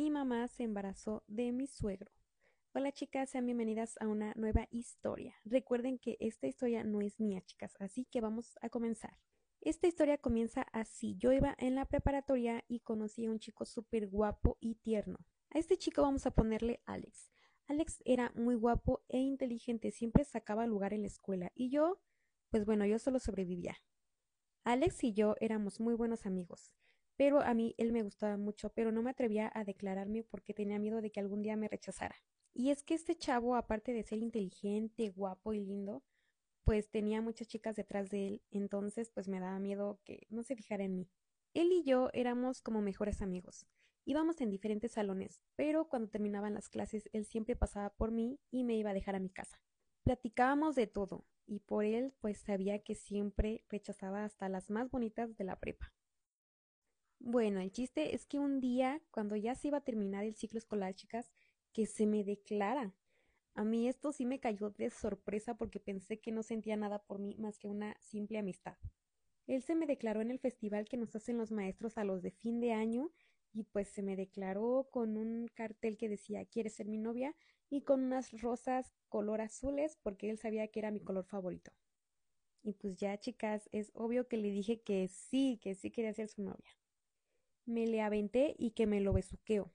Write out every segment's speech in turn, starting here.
mi mamá se embarazó de mi suegro. Hola chicas, sean bienvenidas a una nueva historia. Recuerden que esta historia no es mía, chicas, así que vamos a comenzar. Esta historia comienza así. Yo iba en la preparatoria y conocí a un chico súper guapo y tierno. A este chico vamos a ponerle Alex. Alex era muy guapo e inteligente, siempre sacaba lugar en la escuela y yo, pues bueno, yo solo sobrevivía. Alex y yo éramos muy buenos amigos pero a mí él me gustaba mucho, pero no me atrevía a declararme porque tenía miedo de que algún día me rechazara. Y es que este chavo, aparte de ser inteligente, guapo y lindo, pues tenía muchas chicas detrás de él, entonces pues me daba miedo que no se fijara en mí. Él y yo éramos como mejores amigos. Íbamos en diferentes salones, pero cuando terminaban las clases él siempre pasaba por mí y me iba a dejar a mi casa. Platicábamos de todo, y por él pues sabía que siempre rechazaba hasta las más bonitas de la prepa. Bueno, el chiste es que un día, cuando ya se iba a terminar el ciclo escolar, chicas, que se me declara. A mí esto sí me cayó de sorpresa porque pensé que no sentía nada por mí más que una simple amistad. Él se me declaró en el festival que nos hacen los maestros a los de fin de año y pues se me declaró con un cartel que decía ¿Quieres ser mi novia? y con unas rosas color azules porque él sabía que era mi color favorito. Y pues ya chicas, es obvio que le dije que sí, que sí quería ser su novia me le aventé y que me lo besuqueo.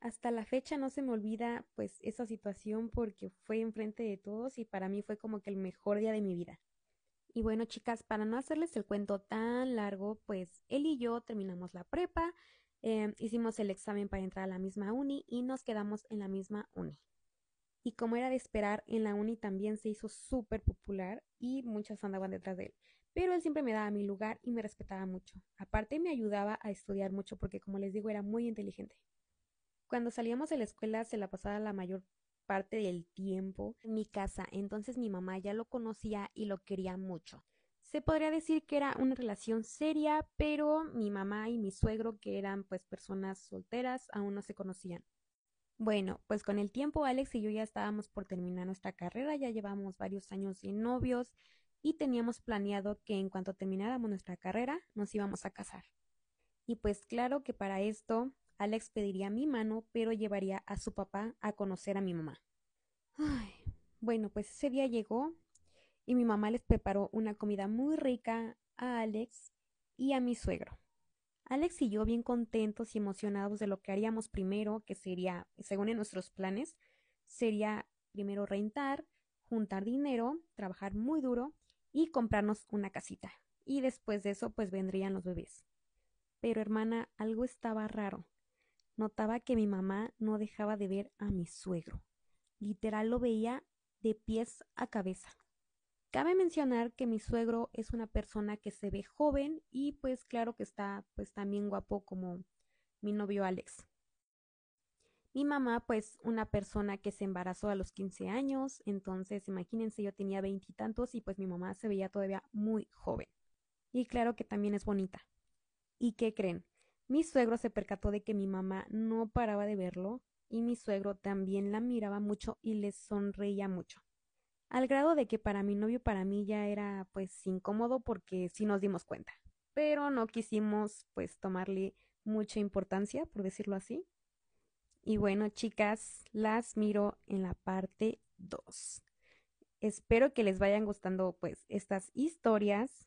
Hasta la fecha no se me olvida pues esa situación porque fue enfrente de todos y para mí fue como que el mejor día de mi vida. Y bueno, chicas, para no hacerles el cuento tan largo, pues él y yo terminamos la prepa, em, hicimos el examen para entrar a la misma uni y nos quedamos en la misma uni. Y como era de esperar, en la uni también se hizo súper popular y muchas andaban detrás de él pero él siempre me daba mi lugar y me respetaba mucho. Aparte me ayudaba a estudiar mucho porque, como les digo, era muy inteligente. Cuando salíamos de la escuela se la pasaba la mayor parte del tiempo en mi casa, entonces mi mamá ya lo conocía y lo quería mucho. Se podría decir que era una relación seria, pero mi mamá y mi suegro, que eran pues personas solteras, aún no se conocían. Bueno, pues con el tiempo Alex y yo ya estábamos por terminar nuestra carrera, ya llevamos varios años sin novios, y teníamos planeado que en cuanto termináramos nuestra carrera nos íbamos a casar. Y pues claro que para esto Alex pediría mi mano, pero llevaría a su papá a conocer a mi mamá. Ay, bueno, pues ese día llegó y mi mamá les preparó una comida muy rica a Alex y a mi suegro. Alex y yo bien contentos y emocionados de lo que haríamos primero, que sería, según en nuestros planes, sería primero rentar, juntar dinero, trabajar muy duro y comprarnos una casita. Y después de eso, pues vendrían los bebés. Pero hermana, algo estaba raro. Notaba que mi mamá no dejaba de ver a mi suegro. Literal lo veía de pies a cabeza. Cabe mencionar que mi suegro es una persona que se ve joven y pues claro que está pues también guapo como mi novio Alex. Mi mamá, pues, una persona que se embarazó a los 15 años, entonces imagínense, yo tenía veintitantos y, pues mi mamá se veía todavía muy joven. Y claro que también es bonita. ¿Y qué creen? Mi suegro se percató de que mi mamá no paraba de verlo y mi suegro también la miraba mucho y le sonreía mucho. Al grado de que para mi novio para mí ya era pues incómodo porque sí nos dimos cuenta, pero no quisimos pues tomarle mucha importancia, por decirlo así. Y bueno, chicas, las miro en la parte 2. Espero que les vayan gustando pues estas historias.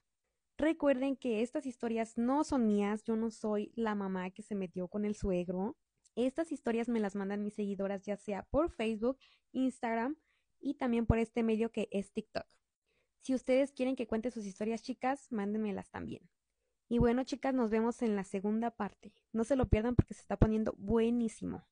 Recuerden que estas historias no son mías, yo no soy la mamá que se metió con el suegro. Estas historias me las mandan mis seguidoras ya sea por Facebook, Instagram y también por este medio que es TikTok. Si ustedes quieren que cuente sus historias, chicas, mándenmelas también. Y bueno, chicas, nos vemos en la segunda parte. No se lo pierdan porque se está poniendo buenísimo.